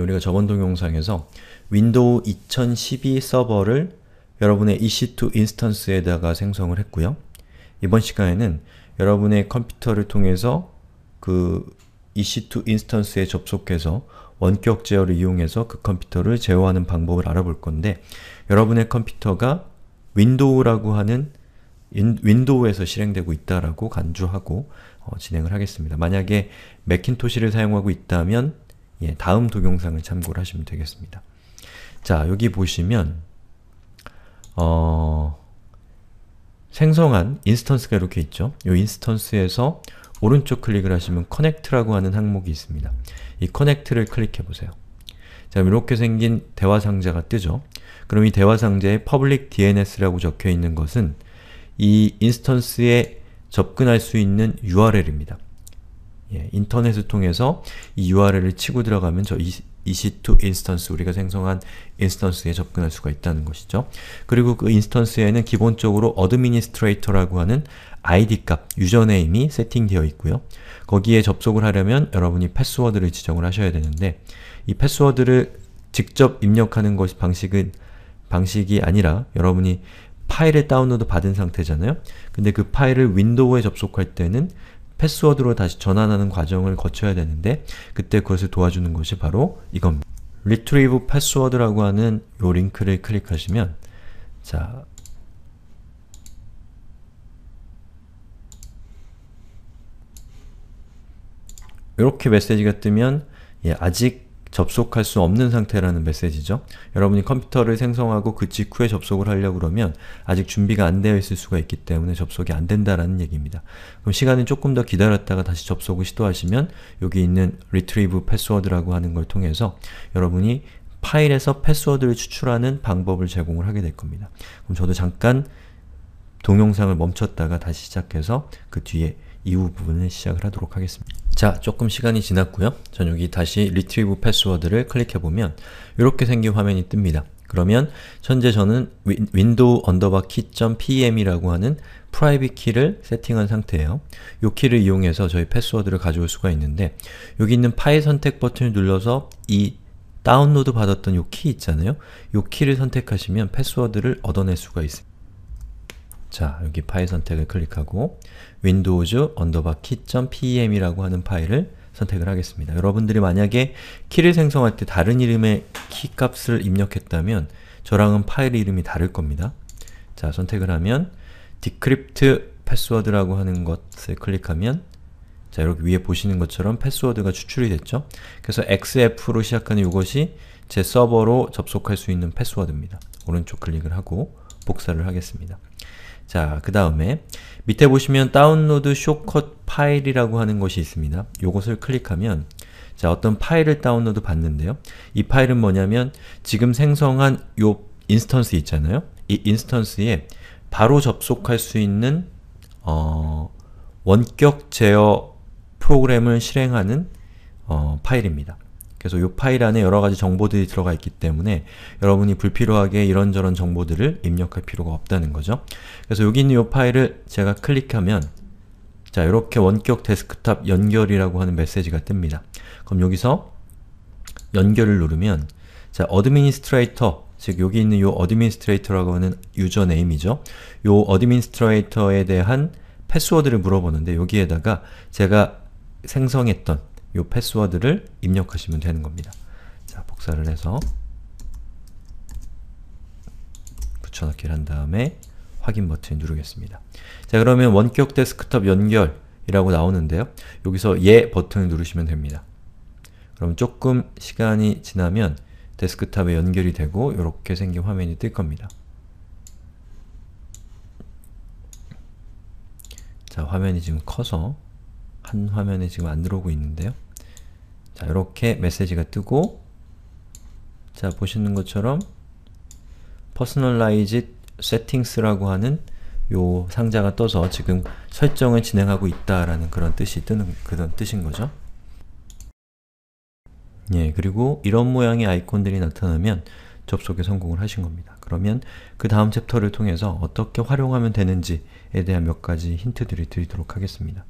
우리가 저번 동영상에서 윈도우 2012 서버를 여러분의 EC2 인스턴스에다가 생성을 했고요. 이번 시간에는 여러분의 컴퓨터를 통해서 그 EC2 인스턴스에 접속해서 원격 제어를 이용해서 그 컴퓨터를 제어하는 방법을 알아볼 건데 여러분의 컴퓨터가 윈도우라고 하는 인, 윈도우에서 실행되고 있다라고 간주하고 어, 진행을 하겠습니다. 만약에 매킨토시를 사용하고 있다면 예, 다음 동영상을 참고를 하시면 되겠습니다. 자, 여기 보시면 어... 생성한 인스턴스가 이렇게 있죠. 이 인스턴스에서 오른쪽 클릭을 하시면 커넥트라고 하는 항목이 있습니다. 이 커넥트를 클릭해보세요. 자, 이렇게 생긴 대화 상자가 뜨죠. 그럼 이 대화 상자에 public DNS라고 적혀있는 것은 이 인스턴스에 접근할 수 있는 URL입니다. 예, 인터넷을 통해서 이 URL을 치고 들어가면 저 EC2 인스턴스, 우리가 생성한 인스턴스에 접근할 수가 있다는 것이죠. 그리고 그 인스턴스에는 기본적으로 어드미니스트레이터라고 하는 ID 값, 유저네임이 세팅되어 있고요. 거기에 접속을 하려면 여러분이 패스워드를 지정을 하셔야 되는데 이 패스워드를 직접 입력하는 것이 방식은 방식이 아니라 여러분이 파일을 다운로드 받은 상태잖아요. 근데 그 파일을 윈도우에 접속할 때는 패스워드로 다시 전환하는 과정을 거쳐야 되는데 그때 그것을 도와주는 것이 바로 이겁니다. retrieve password라고 하는 요 링크를 클릭하시면 자 이렇게 메시지가 뜨면 예, 아직 접속할 수 없는 상태라는 메시지죠. 여러분이 컴퓨터를 생성하고 그 직후에 접속을 하려고 그러면 아직 준비가 안 되어 있을 수가 있기 때문에 접속이 안 된다라는 얘기입니다. 그럼 시간을 조금 더 기다렸다가 다시 접속을 시도하시면 여기 있는 retrieve password라고 하는 걸 통해서 여러분이 파일에서 패스워드를 추출하는 방법을 제공을 하게 될 겁니다. 그럼 저도 잠깐 동영상을 멈췄다가 다시 시작해서 그 뒤에 이후 부분을 시작을 하도록 하겠습니다. 자, 조금 시간이 지났고요. 전 여기 다시 retrieve p a s s w o r d 를 클릭해보면 이렇게 생긴 화면이 뜹니다. 그러면 현재 저는 window underbar key.pm이라고 하는 p r i 프라이 e 키를 세팅한 상태예요. 이 키를 이용해서 저희 패스워드를 가져올 수가 있는데 여기 있는 파일 선택 버튼을 눌러서 이 다운로드 받았던 이키 있잖아요. 이 키를 선택하시면 패스워드를 얻어낼 수가 있습니다. 자, 여기 파일 선택을 클릭하고 windows 언더바 key.pem이라고 하는 파일을 선택을 하겠습니다. 여러분들이 만약에 키를 생성할 때 다른 이름의 키 값을 입력했다면 저랑은 파일 이름이 다를 겁니다. 자, 선택을 하면 decrypt p a s s w o r d 라고 하는 것을 클릭하면 자, 여기 위에 보시는 것처럼 패스워드가 추출이 됐죠? 그래서 xf로 시작하는 이것이 제 서버로 접속할 수 있는 패스워드입니다. 오른쪽 클릭을 하고 복사를 하겠습니다. 자, 그 다음에 밑에 보시면 다운로드 쇼컷 파일이라고 하는 것이 있습니다. 요것을 클릭하면 자, 어떤 파일을 다운로드 받는데요. 이 파일은 뭐냐면 지금 생성한 요 인스턴스 있잖아요. 이 인스턴스에 바로 접속할 수 있는 어, 원격 제어 프로그램을 실행하는 어, 파일입니다. 그래서 요 파일 안에 여러 가지 정보들이 들어가 있기 때문에 여러분이 불필요하게 이런저런 정보들을 입력할 필요가 없다는 거죠. 그래서 여기 있는 요 파일을 제가 클릭하면 자, 이렇게 원격 데스크탑 연결이라고 하는 메시지가 뜹니다. 그럼 여기서 연결을 누르면 자, 어드미니스트레이터 즉 여기 있는 요 어드미니스트레이터라고 하는 유저네임이죠. 요 어드미니스트레이터에 대한 패스워드를 물어보는데 여기에다가 제가 생성했던 이 패스워드를 입력하시면 되는 겁니다. 자, 복사를 해서 붙여넣기를 한 다음에 확인 버튼 누르겠습니다. 자, 그러면 원격 데스크톱 연결이라고 나오는데요. 여기서 예 버튼을 누르시면 됩니다. 그럼 조금 시간이 지나면 데스크탑에 연결이 되고 이렇게 생긴 화면이 뜰 겁니다. 자, 화면이 지금 커서 한 화면에 지금 안 들어오고 있는데요. 자, 이렇게 메시지가 뜨고 자, 보시는 것처럼 Personalized Settings라고 하는 요 상자가 떠서 지금 설정을 진행하고 있다라는 그런 뜻이 뜨는 그런 뜻인 거죠. 예, 그리고 이런 모양의 아이콘들이 나타나면 접속에 성공을 하신 겁니다. 그러면 그 다음 챕터를 통해서 어떻게 활용하면 되는지에 대한 몇 가지 힌트들을 드리도록 하겠습니다.